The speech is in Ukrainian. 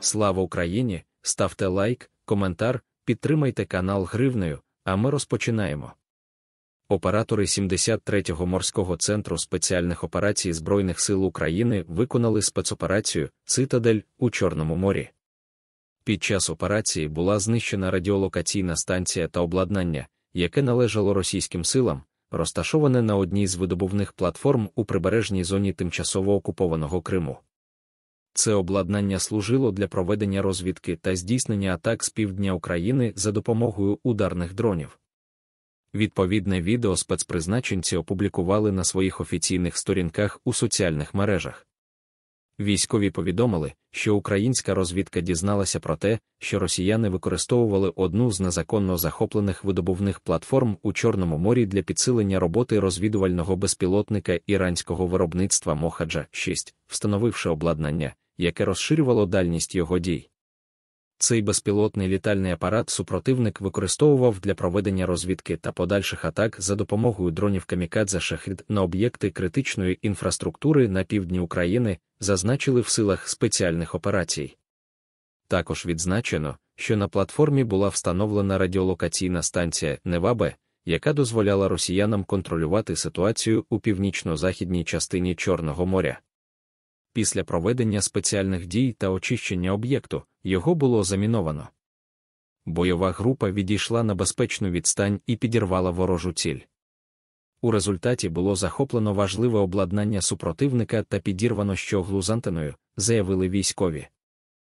Слава Україні! Ставте лайк, коментар, підтримайте канал гривнею, а ми розпочинаємо. Оператори 73-го морського центру спеціальних операцій Збройних сил України виконали спецоперацію Цитадель у Чорному морі. Під час операції була знищена радіолокаційна станція та обладнання, яке належало російським силам, розташоване на одній з видобувних платформ у прибережній зоні тимчасово окупованого Криму. Це обладнання служило для проведення розвідки та здійснення атак з півдня України за допомогою ударних дронів. Відповідне відео спецпризначенці опублікували на своїх офіційних сторінках у соціальних мережах. Військові повідомили, що українська розвідка дізналася про те, що росіяни використовували одну з незаконно захоплених видобувних платформ у Чорному морі для підсилення роботи розвідувального безпілотника іранського виробництва Мохаджа 6, встановивши обладнання, яке розширювало дальність його дій. Цей безпілотний літальний апарат супротивник використовував для проведення розвідки та подальших атак за допомогою дронів камікадзе шахід на об'єкти критичної інфраструктури на півдні України, зазначили в силах спеціальних операцій. Також відзначено, що на платформі була встановлена радіолокаційна станція Невабе, яка дозволяла росіянам контролювати ситуацію у північно-західній частині Чорного моря. Після проведення спеціальних дій та очищення об'єкту його було заміновано. Бойова група відійшла на безпечну відстань і підірвала ворожу ціль. У результаті було захоплено важливе обладнання супротивника та підірвано щоглу з антеною, заявили військові.